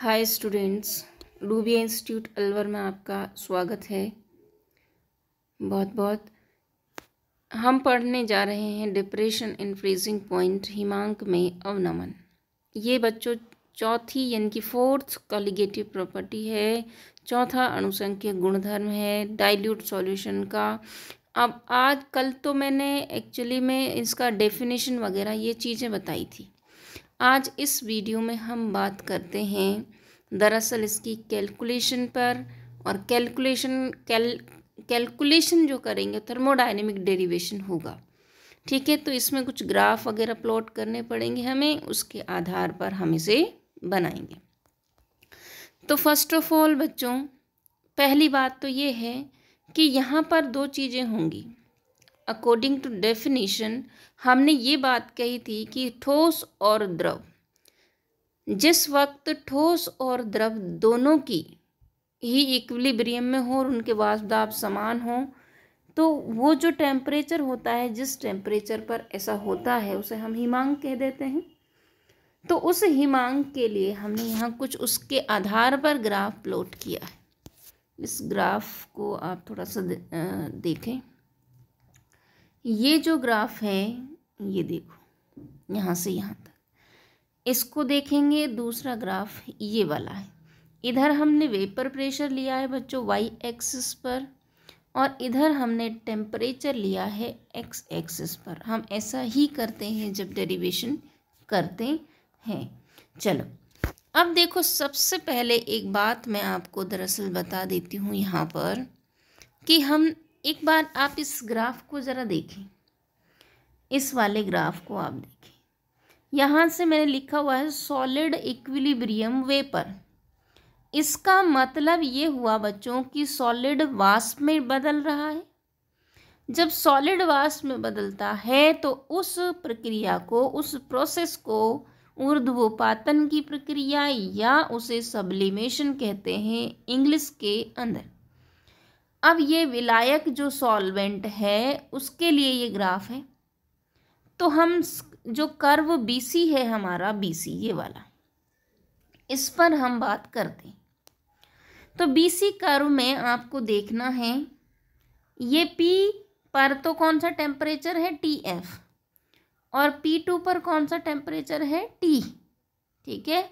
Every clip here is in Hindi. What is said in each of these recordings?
हाय स्टूडेंट्स रूबिया इंस्टीट्यूट अलवर में आपका स्वागत है बहुत बहुत हम पढ़ने जा रहे हैं डिप्रेशन इन फ्रीजिंग पॉइंट हिमांक में अवनमन ये बच्चों चौथी यानी कि फोर्थ कॉलिगेटिव प्रॉपर्टी है चौथा अनुसंख्य गुणधर्म है डाइल्यूट सॉल्यूशन का अब आज कल तो मैंने एक्चुअली में इसका डेफिनेशन वगैरह ये चीज़ें बताई थी आज इस वीडियो में हम बात करते हैं दरअसल इसकी कैलकुलेशन पर और कैलकुलेशन कैल कैलकुलेशन जो करेंगे थर्मोडाइनमिक डेरिवेशन होगा ठीक है तो इसमें कुछ ग्राफ वगैरह प्लॉट करने पड़ेंगे हमें उसके आधार पर हम इसे बनाएंगे तो फर्स्ट ऑफ ऑल बच्चों पहली बात तो ये है कि यहाँ पर दो चीज़ें होंगी अकॉर्डिंग टू डेफिनेशन हमने ये बात कही थी कि ठोस और द्रव जिस वक्त ठोस और द्रव दोनों की ही इक्विलिब्रियम में हो और उनके वाष्पदाब समान हों तो वो जो टेम्परेचर होता है जिस टेम्परेचर पर ऐसा होता है उसे हम हिमांग कह देते हैं तो उस हिमांग के लिए हमने यहाँ कुछ उसके आधार पर ग्राफ प्लॉट किया है इस ग्राफ को आप थोड़ा सा देखें ये जो ग्राफ है ये देखो यहाँ से यहाँ तक इसको देखेंगे दूसरा ग्राफ ये वाला है इधर हमने वेपर प्रेशर लिया है बच्चों वाई एक्सिस पर और इधर हमने टेम्परेचर लिया है एक्स एक्सिस पर हम ऐसा ही करते हैं जब डेरिवेशन करते हैं चलो अब देखो सबसे पहले एक बात मैं आपको दरअसल बता देती हूँ यहाँ पर कि हम एक बार आप इस ग्राफ को ज़रा देखें इस वाले ग्राफ को आप देखें यहाँ से मैंने लिखा हुआ है सॉलिड इक्विलिब्रियम वेपर इसका मतलब ये हुआ बच्चों कि सॉलिड वास्प में बदल रहा है जब सॉलिड वास्प में बदलता है तो उस प्रक्रिया को उस प्रोसेस को ऊर्ध्वपातन की प्रक्रिया या उसे सब्लिमेशन कहते हैं इंग्लिश के अंदर अब ये विलायक जो सॉल्वेंट है उसके लिए ये ग्राफ है तो हम जो कर्व बी है हमारा बी ये वाला इस पर हम बात करते तो तो सी कर्व में आपको देखना है ये पी पर तो कौन सा टेम्परेचर है टी एफ़ और पी टू पर कौन सा टेम्परेचर है टी ठीक है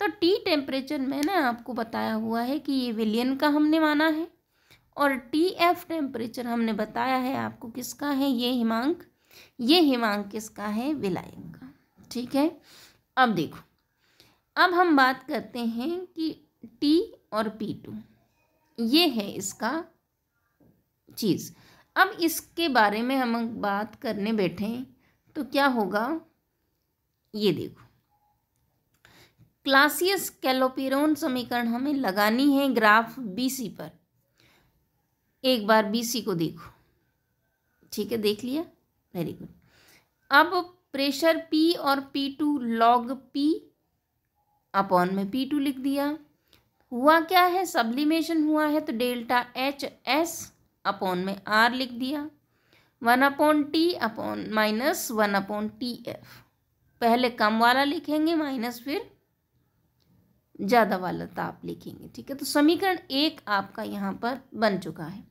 तो टी टेम्परेचर में ना आपको बताया हुआ है कि ये विलियन का हमने माना है और टी एफ टेम्परेचर हमने बताया है आपको किसका है ये हिमांक ये हिमांक किसका है विलायक का ठीक है अब देखो अब हम बात करते हैं कि टी और पी टू ये है इसका चीज़ अब इसके बारे में हम बात करने बैठे तो क्या होगा ये देखो क्लासियस कैलोपिरोन समीकरण हमें लगानी है ग्राफ बी सी पर एक बार बी सी को देखो ठीक है देख लिया वेरी गुड अब प्रेशर पी और P two log P upon में पी टू लिख दिया हुआ क्या है सब्लिमेशन हुआ है तो डेल्टा एच एस अपॉन में आर लिख दिया one upon T upon minus one upon T F पहले कम वाला लिखेंगे माइनस फिर ज़्यादा वाला ताप तो लिखेंगे ठीक है तो समीकरण एक आपका यहाँ पर बन चुका है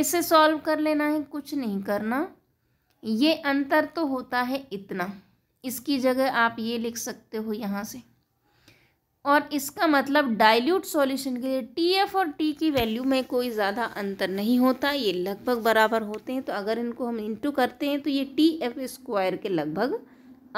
इसे सॉल्व कर लेना है कुछ नहीं करना ये अंतर तो होता है इतना इसकी जगह आप ये लिख सकते हो यहाँ से और इसका मतलब डाइल्यूट सॉल्यूशन के लिए टी एफ और टी की वैल्यू में कोई ज़्यादा अंतर नहीं होता ये लगभग बराबर होते हैं तो अगर इनको हम इंटू करते हैं तो ये टी एफ स्क्वायर के लगभग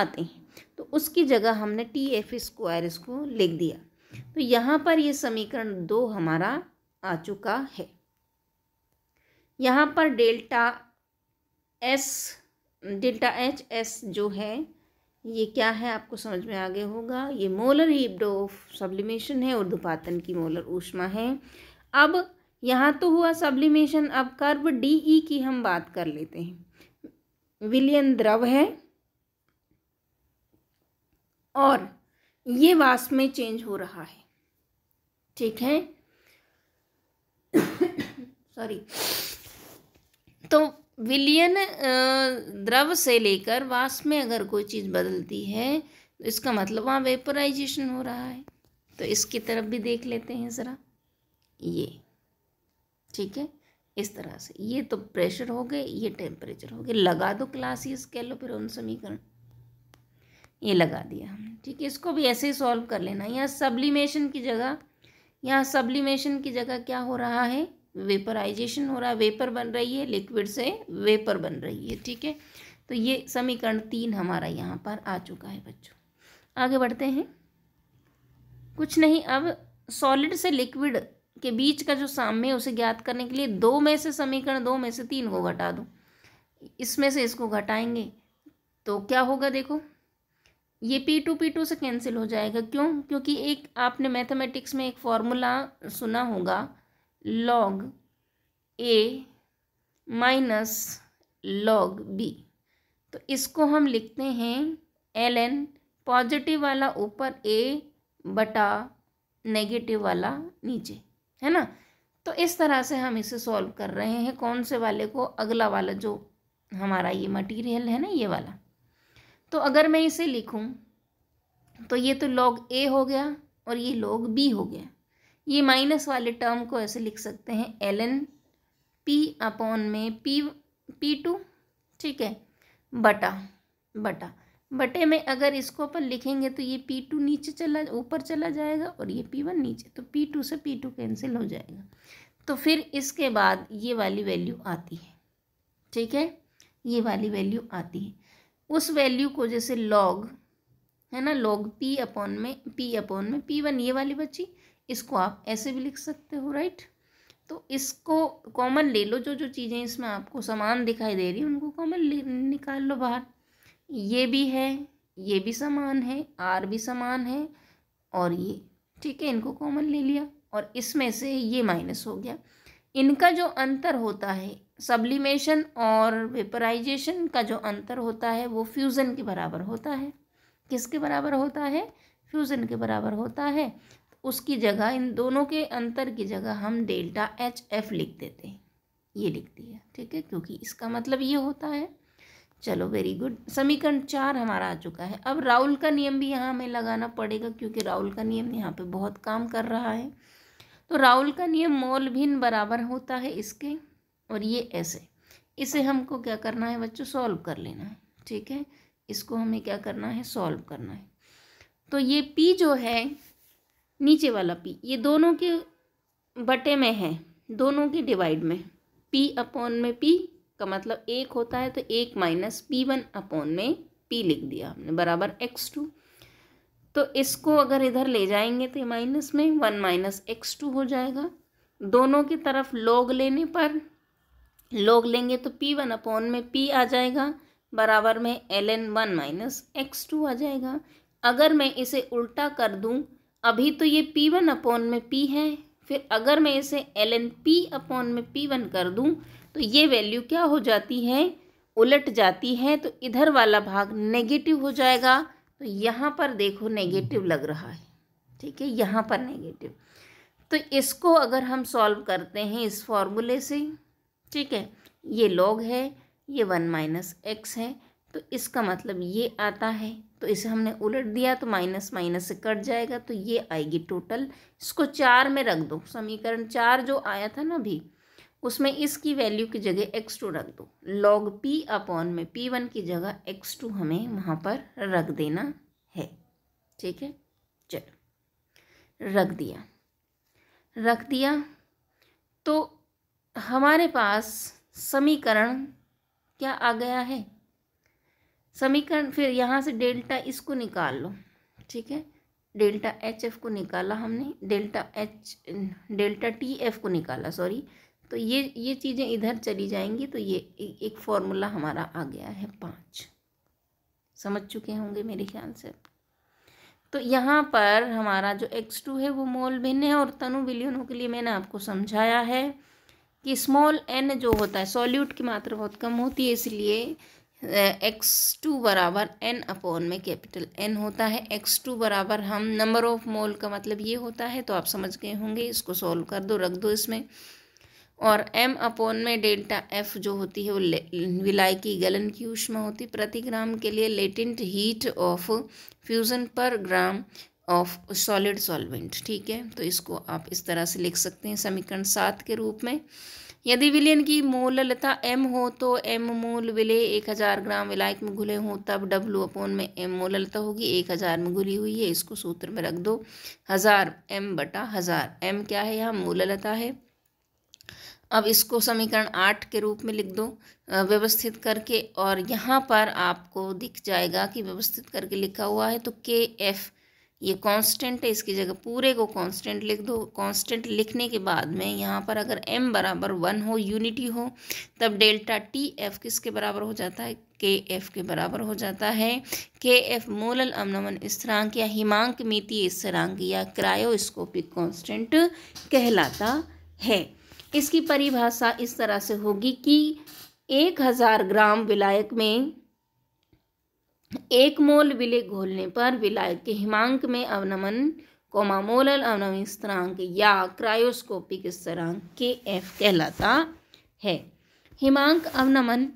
आते हैं तो उसकी जगह हमने टी एफ स्क्वायर इसको लिख दिया तो यहाँ पर ये समीकरण दो हमारा आ चुका है यहाँ पर delta S delta H S जो है ये क्या है आपको समझ में आगे होगा ये मोलर हीब्ड सब्लिमेशन है और दुपातन की मोलर ऊष्मा है अब यहाँ तो हुआ सब्लिमेशन अब कर्व डी ई की हम बात कर लेते हैं विलियन द्रव है और ये वास्प में चेंज हो रहा है ठीक है सॉरी तो विलियन द्रव से लेकर वाष्प में अगर कोई चीज़ बदलती है तो इसका मतलब वहाँ वेपराइजेशन हो रहा है तो इसकी तरफ भी देख लेते हैं ज़रा ये ठीक है इस तरह से ये तो प्रेशर हो गए ये टेम्परेचर हो गए लगा दो क्लासेस कह लो फिर उन समीकरण ये लगा दिया हमने ठीक है इसको भी ऐसे ही सॉल्व कर लेना यहाँ सब्लिमेशन की जगह यहाँ सब्लिमेशन की जगह क्या हो रहा है वेपराइजेशन हो रहा है वेपर बन रही है लिक्विड से वेपर बन रही है ठीक है तो ये समीकरण तीन हमारा यहाँ पर आ चुका है बच्चों आगे बढ़ते हैं कुछ नहीं अब सॉलिड से लिक्विड के बीच का जो साम्य है उसे ज्ञात करने के लिए दो में से समीकरण दो में से तीन को घटा दो इसमें से इसको घटाएंगे तो क्या होगा देखो ये पी टू पी टू से कैंसिल हो जाएगा क्यों क्योंकि एक आपने मैथमेटिक्स में एक फॉर्मूला सुना होगा log A minus log B तो इसको हम लिखते हैं एल एन पॉजिटिव वाला ऊपर ए बटा नेगेटिव वाला नीचे है ना तो इस तरह से हम इसे सॉल्व कर रहे हैं कौन से वाले को अगला वाला जो हमारा ये मटेरियल है ना ये वाला तो अगर मैं इसे लिखूं तो ये तो लॉग ए हो गया और ये लॉग बी हो गया ये माइनस वाले टर्म को ऐसे लिख सकते हैं एल एन पी अपॉन में पी पी टू ठीक है बटा बटा बटे में अगर इसको अपन लिखेंगे तो ये पी टू नीचे चला ऊपर चला जाएगा और ये पी वन नीचे तो पी टू से पी टू कैंसिल हो जाएगा तो फिर इसके बाद ये वाली वैल्यू आती है ठीक है ये वाली वैल्यू आती है उस वैल्यू को जैसे लॉग है ना लॉग पी अपॉन में पी अपॉन में पी वन ये वाली बची इसको आप ऐसे भी लिख सकते हो राइट तो इसको कॉमन ले लो जो जो चीज़ें इसमें आपको समान दिखाई दे रही है उनको कॉमन निकाल लो बाहर ये भी है ये भी समान है आर भी समान है और ये ठीक है इनको कॉमन ले लिया और इसमें से ये माइनस हो गया इनका जो अंतर होता है सब्लिमेशन और वेपराइजेशन का जो अंतर होता है वो फ्यूज़न के बराबर होता है किसके बराबर होता है फ्यूज़न के बराबर होता है उसकी जगह इन दोनों के अंतर की जगह हम डेल्टा एच एफ लिख देते हैं ये लिख दिया ठीक है क्योंकि इसका मतलब ये होता है चलो वेरी गुड समीकरण चार हमारा आ चुका है अब राहुल का नियम भी यहाँ हमें लगाना पड़ेगा क्योंकि राहुल का नियम यहाँ पे बहुत काम कर रहा है तो राहुल का नियम मोल भिन्न बराबर होता है इसके और ये ऐसे इसे हमको क्या करना है बच्चों सॉल्व कर लेना है ठीक है इसको हमें क्या करना है सॉल्व करना है तो ये पी जो है नीचे वाला पी ये दोनों के बटे में है दोनों के डिवाइड में पी अपॉन में पी का मतलब एक होता है तो एक माइनस पी वन अपॉन में पी लिख दिया हमने बराबर एक्स टू तो इसको अगर इधर ले जाएंगे तो माइनस में वन माइनस एक्स टू हो जाएगा दोनों की तरफ लॉग लेने पर लॉग लेंगे तो पी वन अपॉन में पी आ जाएगा बराबर में L N one minus X two आ जाएगा अगर मैं इसे उल्टा कर दूं अभी तो ये पी वन अपॉन में पी है फिर अगर मैं इसे एल एन पी अपॉन में पी वन कर दूँ तो ये वैल्यू क्या हो जाती है उलट जाती है तो इधर वाला भाग नेगेटिव हो जाएगा तो यहाँ पर देखो नेगेटिव लग रहा है ठीक है यहाँ पर नेगेटिव तो इसको अगर हम सॉल्व करते हैं इस फॉर्मूले से ठीक है ये लॉग है ये वन माइनस एक्स है तो इसका मतलब ये आता है तो इसे हमने उलट दिया तो माइनस माइनस से कट जाएगा तो ये आएगी टोटल इसको चार में रख दो समीकरण चार जो आया था ना अभी उसमें इसकी वैल्यू की जगह एक्स टू रख दो लॉग पी अपॉन में पी वन की जगह एक्स टू हमें वहाँ पर रख देना है ठीक है चलो रख दिया रख दिया तो हमारे पास समीकरण क्या आ गया है समीकरण फिर यहाँ से डेल्टा इसको निकाल लो ठीक है डेल्टा एच एफ को निकाला हमने delta H delta T F को निकाला सॉरी तो ये ये चीज़ें इधर चली जाएंगी तो ये एक फॉर्मूला हमारा आ गया है पाँच समझ चुके होंगे मेरे ख्याल से तो यहाँ पर हमारा जो एक्स टू है वो मोल भिन्न है और तनु विलियनों के लिए मैंने आपको समझाया है कि स्मॉल एन जो होता है सॉल्यूट की मात्रा बहुत कम होती है इसलिए एक्स टू बराबर एन अपॉन में कैपिटल एन होता है एक्स टू बराबर हम नंबर ऑफ मोल का मतलब ये होता है तो आप समझ गए होंगे इसको सॉल्व कर दो रख दो इसमें और एम अपोन में डेल्टा एफ जो होती है वो विलाय की गलन की ऊष्मा होती है प्रति ग्राम के लिए लेटेंट हीट ऑफ फ्यूज़न पर ग्राम ऑफ सॉलिड सॉल्वेंट ठीक है तो इसको आप इस तरह से लिख सकते हैं समीकरण सात के रूप में यदि विलयन की मूललता एम हो तो एम मूल विलय एक हज़ार ग्राम विलायक में घुले हों तब डब्लू अपोन में एम लता होगी एक हज़ार में घुली हुई है इसको सूत्र में रख दो हज़ार एम बटा हज़ार एम क्या है यहाँ मूललता है अब इसको समीकरण आठ के रूप में लिख दो व्यवस्थित करके और यहाँ पर आपको दिख जाएगा कि व्यवस्थित करके लिखा हुआ है तो के एफ़ ये कांस्टेंट है इसकी जगह पूरे को कांस्टेंट लिख दो कांस्टेंट लिखने के बाद में यहाँ पर अगर एम बराबर वन हो यूनिटी हो तब डेल्टा टी एफ किसके बराबर हो जाता है के एफ के बराबर हो जाता है के एफ मोलल अमनमन स्थिरांक या हिमांक मिति स्थिरांक या क्रायोस्कोपिक कांस्टेंट कहलाता है इसकी परिभाषा इस तरह से होगी कि एक हज़ार ग्राम विलायक में एक मोल विलय घोलने पर विलय के हिमांक में अवनमन कोमामोल अवनमी अवनमन या क्रायोस्कोपिक स्तरांक के एफ कहलाता है हिमांक अवनमन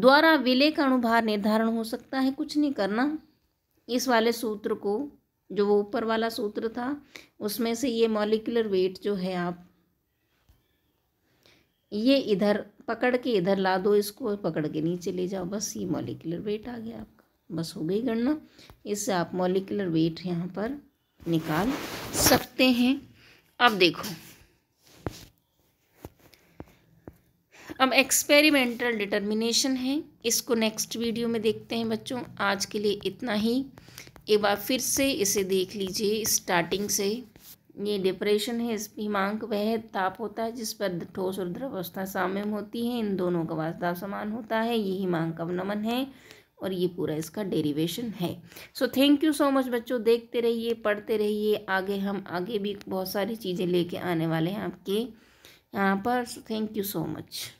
द्वारा विलय का अनुभार निर्धारण हो सकता है कुछ नहीं करना इस वाले सूत्र को जो वो ऊपर वाला सूत्र था उसमें से ये मॉलिकुलर वेट जो है आप ये इधर पकड़ के इधर ला दो इसको पकड़ के नीचे ले जाओ बस ये मॉलिकुलर वेट आ गया आपका बस हो गई गणना इससे आप मॉलिकुलर वेट यहाँ पर निकाल सकते हैं अब देखो अब एक्सपेरिमेंटल डिटर्मिनेशन है इसको नेक्स्ट वीडियो में देखते हैं बच्चों आज के लिए इतना ही एक बार फिर से इसे देख लीजिए स्टार्टिंग से ये डिप्रेशन है इस हिमांक वह ताप होता है जिस पर ठोस और द्रव अवस्था साम्यम होती है इन दोनों का वास्ताव समान होता है ये हिमांक अवनमन है और ये पूरा इसका डेरिवेशन है so thank you so much बच्चों देखते रहिए पढ़ते रहिए आगे हम आगे भी बहुत सारी चीज़ें लेके आने वाले हैं आपके यहाँ पर थैंक यू सो मच